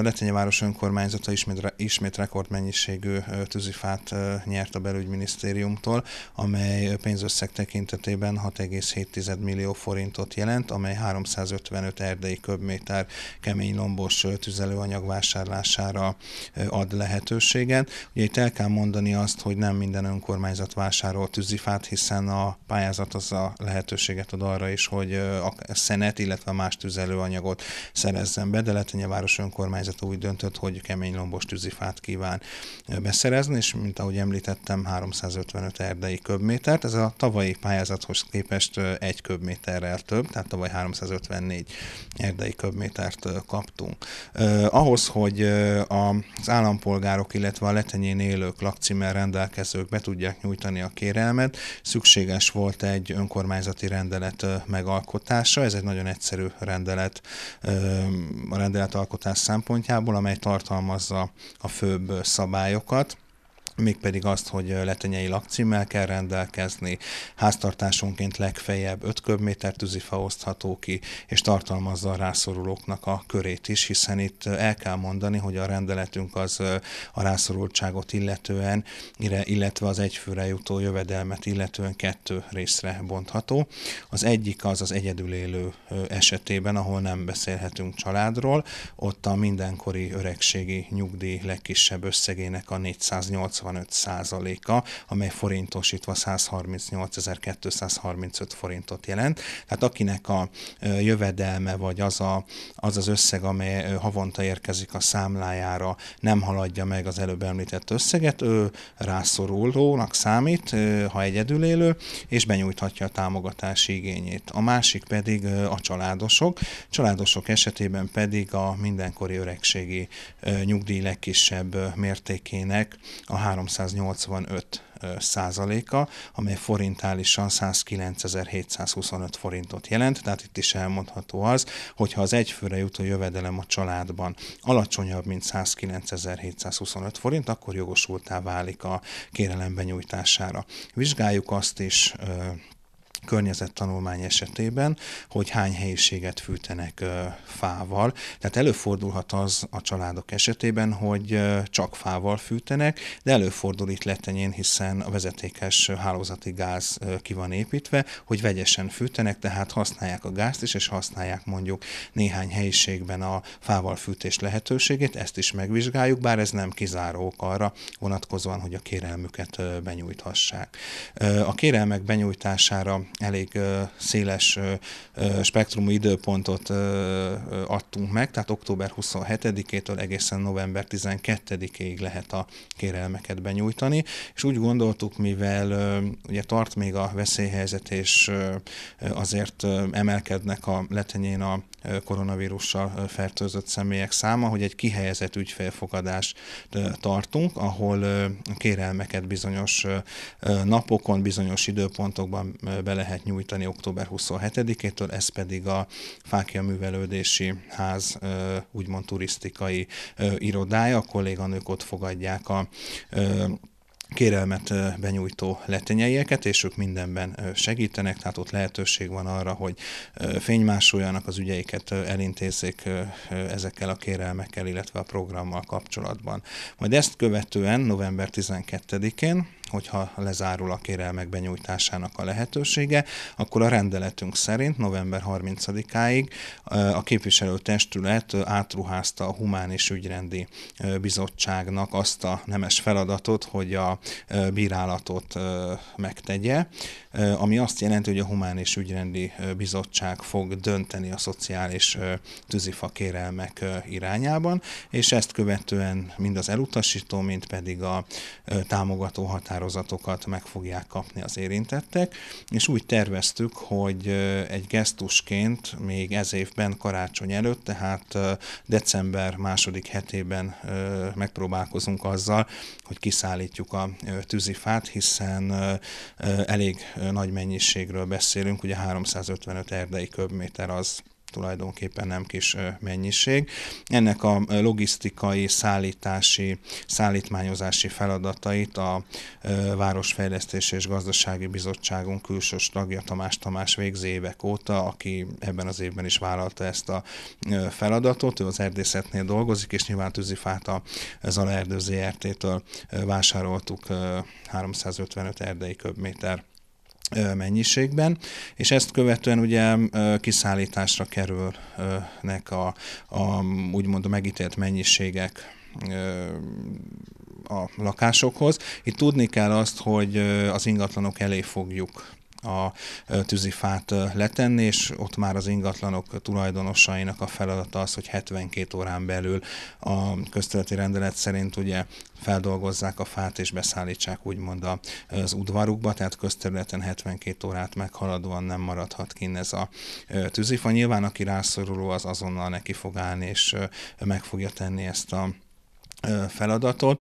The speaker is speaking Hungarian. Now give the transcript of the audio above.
A Letenye város önkormányzata ismét, ismét rekordmennyiségű tűzifát nyert a belügyminisztériumtól, amely pénzösszeg tekintetében 6,7 millió forintot jelent, amely 355 erdei köbméter kemény lombos tüzelőanyag vásárlására ad lehetőséget. Ugye itt el kell mondani azt, hogy nem minden önkormányzat vásárol tűzifát, hiszen a pályázat az a lehetőséget ad arra is, hogy a szenet, illetve más tüzelőanyagot szerezzen be, de Letenye város önkormányzat önkormányzat úgy döntött, hogy kemény lombos tűzifát kíván beszerezni, és mint ahogy említettem, 355 erdei köbmétert. Ez a tavalyi pályázathoz képest egy köbméterrel több, tehát tavaly 354 erdei köbmétert kaptunk. Ahhoz, hogy az állampolgárok, illetve a letenyén élők lakcímmel rendelkezők be tudják nyújtani a kérelmet, szükséges volt egy önkormányzati rendelet megalkotása. Ez egy nagyon egyszerű rendelet a rendelet alkotás szempontjából szempontjából, amely tartalmazza a főbb szabályokat mégpedig azt, hogy letenyei lakcímmel kell rendelkezni, háztartásonként legfeljebb 5 köbméter tűzifa osztható ki, és tartalmazza a rászorulóknak a körét is, hiszen itt el kell mondani, hogy a rendeletünk az a rászorultságot illetően, illetve az egyfőre jutó jövedelmet illetően kettő részre bontható. Az egyik az az egyedül élő esetében, ahol nem beszélhetünk családról, ott a mindenkori öregségi nyugdíj legkisebb összegének a 480 65%-a, amely forintosítva 138.235 forintot jelent. Tehát akinek a jövedelme vagy az, a, az az összeg, amely havonta érkezik a számlájára, nem haladja meg az előbb említett összeget, ő rászorulónak számít, ha egyedül élő, és benyújthatja a támogatási igényét. A másik pedig a családosok. Családosok esetében pedig a mindenkori öregségi nyugdíj legkisebb mértékének a 385 százaléka, amely forintálisan 109.725 forintot jelent, tehát itt is elmondható az, hogyha az egyfőre jutó jövedelem a családban alacsonyabb, mint 109.725 forint, akkor jogosultá válik a kérelem benyújtására. Vizsgáljuk azt is, környezettanulmány esetében, hogy hány helyiséget fűtenek fával. Tehát előfordulhat az a családok esetében, hogy csak fával fűtenek, de előfordul itt letenyén, hiszen a vezetékes hálózati gáz ki van építve, hogy vegyesen fűtenek, tehát használják a gázt is, és használják mondjuk néhány helyiségben a fával fűtés lehetőségét, ezt is megvizsgáljuk, bár ez nem kizárók arra vonatkozóan, hogy a kérelmüket benyújthassák. A kérelmek benyújtására elég széles spektrumú időpontot adtunk meg, tehát október 27-től egészen november 12-ig lehet a kérelmeket benyújtani, és úgy gondoltuk, mivel ugye tart még a veszélyhelyzet, és azért emelkednek a letenyén a koronavírussal fertőzött személyek száma, hogy egy kihelyezett ügyfélfogadást tartunk, ahol kérelmeket bizonyos napokon, bizonyos időpontokban be lehet nyújtani október 27-től, ez pedig a Fákja Művelődési Ház úgymond turisztikai irodája, a kolléganők ott fogadják a kérelmet benyújtó letenyeieket, és ők mindenben segítenek, tehát ott lehetőség van arra, hogy fénymásoljanak az ügyeiket, elintézzék ezekkel a kérelmekkel, illetve a programmal kapcsolatban. Majd ezt követően november 12-én hogyha lezárul a kérelmek benyújtásának a lehetősége, akkor a rendeletünk szerint november 30-áig a képviselőtestület átruházta a Humán és Ügyrendi Bizottságnak azt a nemes feladatot, hogy a bírálatot megtegye, ami azt jelenti, hogy a Humán és Ügyrendi Bizottság fog dönteni a szociális tűzifa kérelmek irányában, és ezt követően mind az elutasító, mind pedig a támogató határ határozatokat meg fogják kapni az érintettek, és úgy terveztük, hogy egy gesztusként még ez évben karácsony előtt, tehát december második hetében megpróbálkozunk azzal, hogy kiszállítjuk a tűzifát, hiszen elég nagy mennyiségről beszélünk, ugye 355 erdei köbméter az, tulajdonképpen nem kis mennyiség. Ennek a logisztikai, szállítási, szállítmányozási feladatait a Városfejlesztési és Gazdasági Bizottságunk külsős tagja Tamás Tamás végzi évek óta, aki ebben az évben is vállalta ezt a feladatot. Ő az erdészetnél dolgozik, és nyilván tűzifát a Zala Erdő ZRT-től vásároltuk 355 erdei köbméter mennyiségben, és ezt követően ugye kiszállításra kerülnek a, a úgymond a megítélt mennyiségek a lakásokhoz. Itt tudni kell azt, hogy az ingatlanok elé fogjuk a tűzifát letenni, és ott már az ingatlanok tulajdonosainak a feladata az, hogy 72 órán belül a közteleti rendelet szerint ugye feldolgozzák a fát és beszállítsák úgymond az udvarukba, tehát közterületen 72 órát meghaladóan nem maradhat kinn ez a tűzifa. Nyilván aki rászoruló, az azonnal neki fog állni, és meg fogja tenni ezt a feladatot.